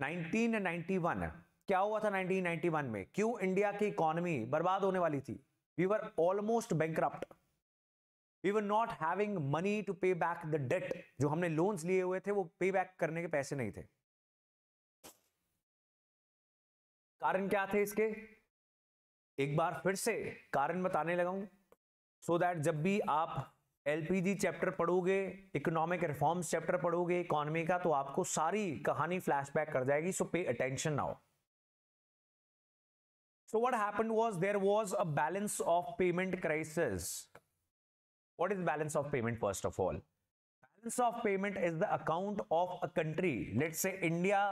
1991 क्या हुआ था 1991 में क्यों इंडिया की इकोनॉमी बर्बाद होने वाली थी we were almost bank we were not having money to pay back the debt जो हमने लोन्स लिए हुए थे वो पे बैक करने के पैसे नहीं थे कारण क्या थे इसके एक बार फिर से कारण बताने लगा हूं सो so दैट जब भी आप एलपीजी चैप्टर पढ़ोगे इकोनॉमिक रिफॉर्म्स चैप्टर पढ़ोगे इकोनॉमी का तो आपको सारी कहानी फ्लैशबैक कर जाएगी so pay attention now so what happen was there was a balance of payment crisis what is balance of payment first of all balance of payment is the account of a country let's say India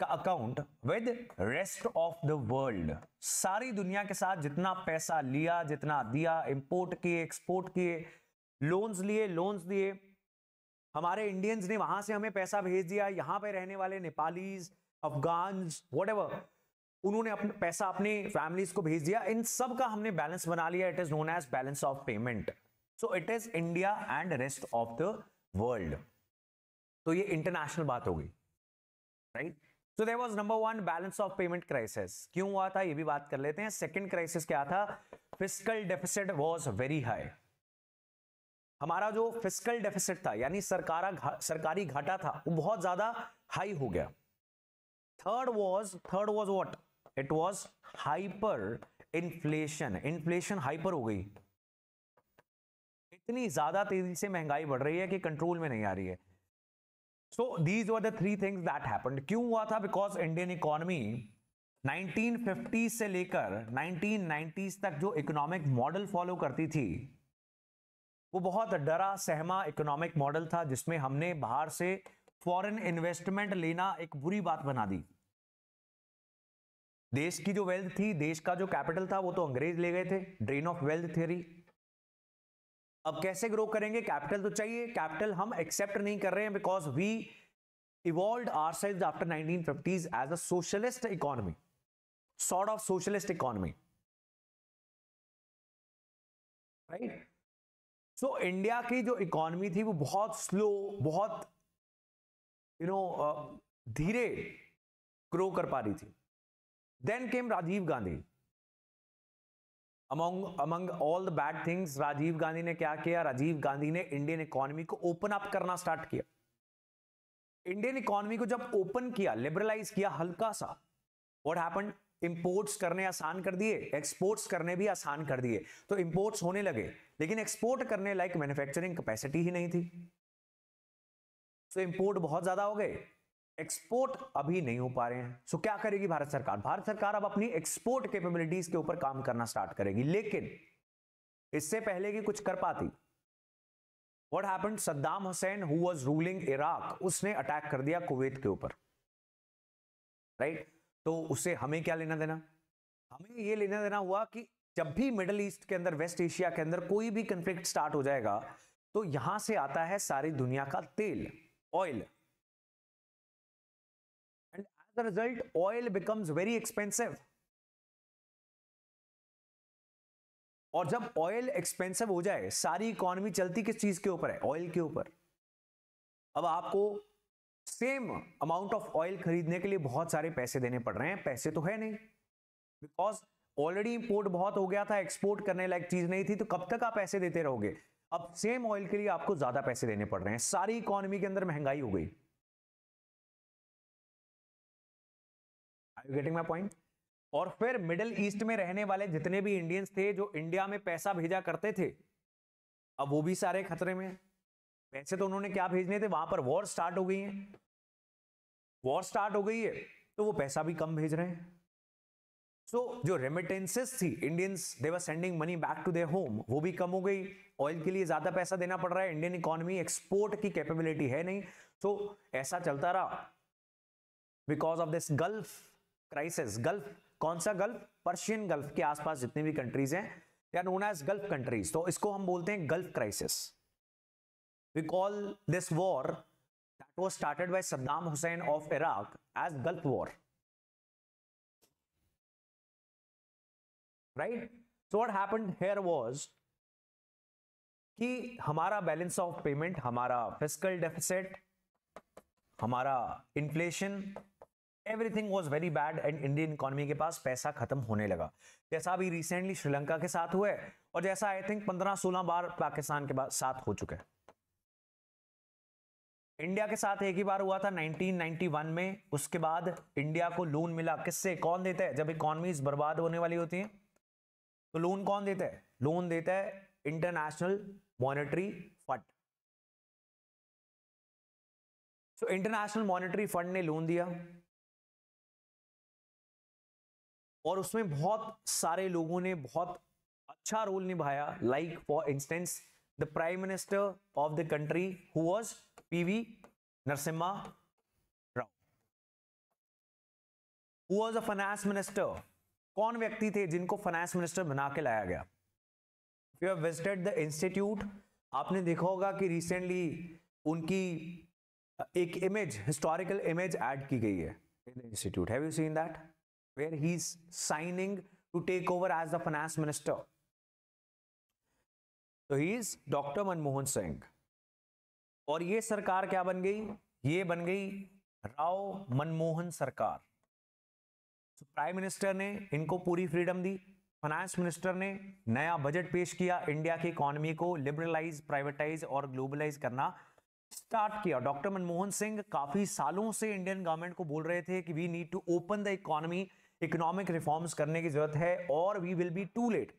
का account with rest of the world सारी दुनिया के साथ जितना पैसा लिया जितना दिया इंपोर्ट किए एक्सपोर्ट किए लोन्स लिए लोन्स दिए हमारे इंडियंस ने वहां से हमें पैसा भेज दिया यहां पे रहने वाले नेपालीज अफगान वट उन्होंने अपने पैसा अपने फैमिलीज को भेज दिया इन सब का हमने बैलेंस बना लिया it is known as balance of payment so it is India and rest of the world तो ये इंटरनेशनल बात हो गई राइट right? तो there was number one balance of payment crisis क्यों हुआ था ये भी बात कर लेते हैं सेकेंड क्राइसिस क्या था fiscal deficit was very high हमारा जो फिजिकल डेफिसिट था यानी सरकार सरकारी घाटा था वो बहुत ज्यादा हाई हो गया third was third was what it was hyper inflation inflation hyper हो गई इतनी ज्यादा तेजी से महंगाई बढ़ रही है कि कंट्रोल में नहीं आ रही है so these were the three things that happened क्यों हुआ था बिकॉज इंडियन इकोनॉमी 1950 से लेकर 1990s तक जो इकोनॉमिक मॉडल फॉलो करती थी वो बहुत डरा सहमा इकोनॉमिक मॉडल था जिसमें हमने बाहर से फॉरेन इन्वेस्टमेंट लेना एक बुरी बात बना दी देश की जो वेल्थ थी देश का जो कैपिटल था वो तो अंग्रेज ले गए थे ड्रेन ऑफ वेल्थ थ्योरी अब कैसे ग्रो करेंगे कैपिटल तो चाहिए कैपिटल हम एक्सेप्ट नहीं कर रहे हैं because we evolve our size after fifties as a socialist economy sort of socialist economy right so India की जो इकोनॉमी थी वो बहुत स्लो बहुत यू नो धीरे ग्रो कर पा रही थी then came Rajiv Gandhi among among all the bad things Rajiv Gandhi ने क्या किया राजीव गांधी ने इंडियन इकोनॉमी को ओपन अप करना स्टार्ट किया इंडियन इकोनॉमी को जब ओपन किया लिबरलाइज किया हल्का सा व्हाट हैपन इंपोर्ट्स करने आसान कर दिए एक्सपोर्ट्स करने भी आसान कर दिए तो इंपोर्ट्स होने लगे लेकिन एक्सपोर्ट करने लाइक मैन्युफैक्चरिंग कैपेसिटी ही नहीं थी तो इंपोर्ट बहुत ज्यादा हो गए एक्सपोर्ट अभी नहीं हो पा रहे हैं सो क्या करेगी भारत सरकार भारत सरकार अब अपनी एक्सपोर्ट कैपेबिलिटीज के ऊपर काम करना स्टार्ट करेगी लेकिन इससे पहले कि कुछ कर पाती what happen Saddam Hussein who was ruling Iraq उसने अटैक कर दिया कुवैत के ऊपर राइट right? तो उसे हमें क्या लेना देना हमें ये लेना देना हुआ कि जब भी मिडल ईस्ट के अंदर वेस्ट एशिया के अंदर कोई भी कंफ्लिक्ट स्टार्ट हो जाएगा तो यहां से आता है सारी दुनिया का तेल oil as a result, oil becomes very expensive. और जब ऑयल एक्सपेंसिव हो जाए सारी इकोनॉमी चलती किस चीज के ऊपर है ऑयल के ऊपर अब आपको सेम अमाउंट ऑफ ऑयल खरीदने के लिए बहुत सारे पैसे देने पड़ रहे हैं पैसे तो है नहीं बिकॉज ऑलरेडी इंपोर्ट बहुत हो गया था एक्सपोर्ट करने लायक चीज नहीं थी तो कब तक आप पैसे देते रहोगे अब सेम ऑयल के लिए आपको ज्यादा पैसे देने पड़ रहे हैं सारी इकोनॉमी के अंदर महंगाई हो गई गेटिंग माई पॉइंट और फिर मिडिल ईस्ट में रहने वाले जितने भी इंडियंस थे जो इंडिया में पैसा भेजा करते थे अब वो भी सारे खतरे में पैसे तो उन्होंने क्या भेजने थे वहां पर वॉर स्टार्ट हो गई है वॉर स्टार्ट हो गई है तो वो पैसा भी कम भेज रहे हैं सो so, जो रेमिटेंसेस थी Indians they were sending money back to their home वो भी कम हो गई ऑयल के लिए ज्यादा पैसा देना पड़ रहा है इंडियन इकोनॉमी एक्सपोर्ट की कैपेबिलिटी है नहीं सो so, ऐसा चलता रहा because of this Gulf crisis Gulf कौन सा गल्फ पर्शियन गल्फ के आसपास जितनी भी कंट्रीज हैं या नोन एज गल्फ कंट्रीज तो इसको हम बोलते हैं Gulf crisis we call this war that was started by Saddam Hussein of Iraq as Gulf war right so what happened here was कि हमारा बैलेंस ऑफ पेमेंट हमारा फिजिकल डेफिसिट हमारा inflation everything was very bad and Indian economy के पास पैसा खत्म होने लगा जैसा अभी रिसेंटली श्रीलंका के साथ हुआ है और जैसा आई थिंक पंद्रह सोलह बार पाकिस्तान के साथ हो चुका है इंडिया के साथ एक ही बार हुआ था 1991 में उसके बाद इंडिया को लोन मिला किससे कौन देता है जब इकोनॉमीज बर्बाद होने वाली होती है तो लोन कौन देता है लोन देता है International Monetary Fund so International Monetary Fund ने लोन दिया और उसमें बहुत सारे लोगों ने बहुत अच्छा रोल निभाया like for instance the prime minister of the country who P PV Narasimha Rao who was a finance minister कौन व्यक्ति थे जिनको फाइनेंस मिनिस्टर बना के लाया गया you have visited the institute आपने देखा होगा कि रिसेंटली उनकी एक इमेज हिस्टोरिकल इमेज ऐड की गई है in the institute have you seen that where he's signing to take over as the finance minister. So he is Dr. Manmohan Singh और ये सरकार क्या बन गई ये बन गई राव मनमोहन सरकार so प्राइम मिनिस्टर ने इनको पूरी फ्रीडम दी फाइनेंस मिनिस्टर ने नया बजट पेश किया इंडिया की इकोनॉमी को लिबरलाइज प्राइवेटाइज और ग्लोबलाइज करना स्टार्ट किया डॉक्टर मनमोहन सिंह काफी सालों से इंडियन गवर्नमेंट को बोल रहे थे कि we need to open the economy economic reforms करने की जरूरत है और we will be too late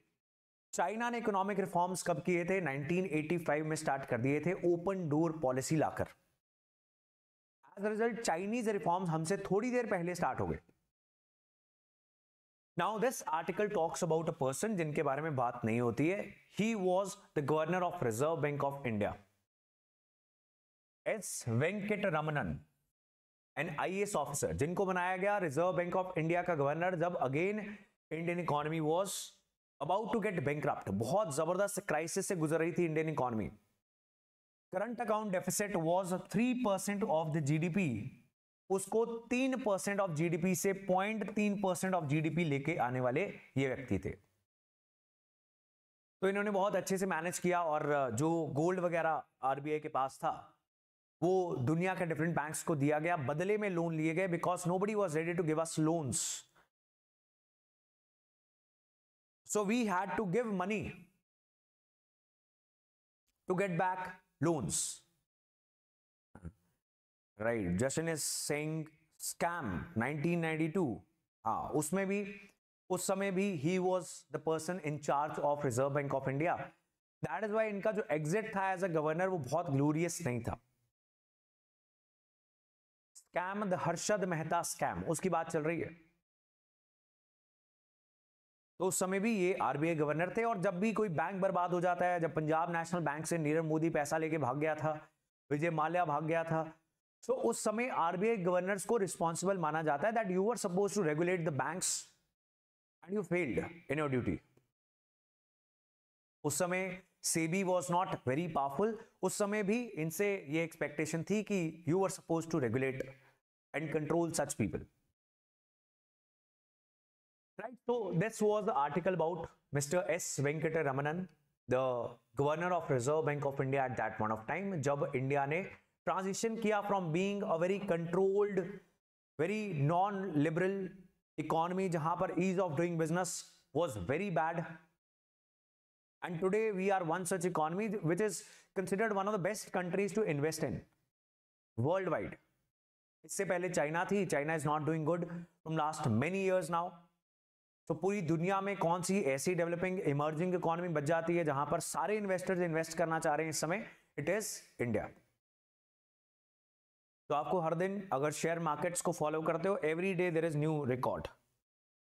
China ने इकोनॉमिक रिफॉर्म्स कब किए थे 1985 में स्टार्ट कर दिए थे ओपन डोर पॉलिसी लाकर एज रिजल्ट चाइनीज रिफॉर्म्स हमसे थोड़ी देर पहले स्टार्ट हो गए now this article talks about a person जिनके बारे में बात नहीं होती है he was the governor of Reserve Bank of India S Venkitaramanan and IAS officer जिनको बनाया गया रिजर्व बैंक ऑफ इंडिया का गवर्नर जब again Indian economy was about to get bank बहुत जबरदस्त क्राइसिस से गुजर रही थी Indian economy current account deficit was three percent of the GDP उसको तीन परसेंट ऑफ जीडीपी से पॉइंट तीन परसेंट ऑफ जीडीपी लेके आने वाले ये व्यक्ति थे तो इन्होंने बहुत अच्छे से मैनेज किया और जो गोल्ड वगैरह आरबीआई के पास था वो दुनिया के डिफरेंट बैंक्स को दिया गया बदले में लोन लिए गए because nobody was ready to give us loans so we had to give money to get back loans right Jashan is saying scam 1992 हाँ उसमें भी उस समय भी he was the person in charge of Reserve Bank of India that is why इनका जो exit था as a governor वो बहुत ग्लोरियस नहीं था scam the Harshad Mehta scam उसकी बात चल रही है तो उस समय भी ये आरबीआई गवर्नर थे और जब भी कोई बैंक बर्बाद हो जाता है जब पंजाब नेशनल बैंक से नीरव मोदी पैसा लेके भाग गया था विजय माल्या भाग गया था तो उस समय आरबीआई गवर्नर्स को रिस्पॉन्सिबल माना जाता है that you are suppose to regulate the bank and you failed in your duty उस समय SEBI was not very powerful उस समय भी इनसे ये एक्सपेक्टेशन थी कि you are suppose to regulate and control such people right so this was the article about mister S Venkitaramanan the governor of Reserve Bank of India at that point of time जब India ने transition किया from being a very controlled very non liberal economy जहां पर ease of doing business was very bad And today we are one such economy which is considered one of the best countries to invest in worldwide. इससे पहले China थी China is not doing good from last many years now तो पूरी दुनिया में कौन सी ऐसी developing emerging economy बच जाती है जहां पर सारे इन्वेस्टर्स इन्वेस्ट करना चाह रहे हैं इस समय इट इज इंडिया तो आपको हर दिन अगर शेयर मार्केट्स को फॉलो करते हो every day there is new record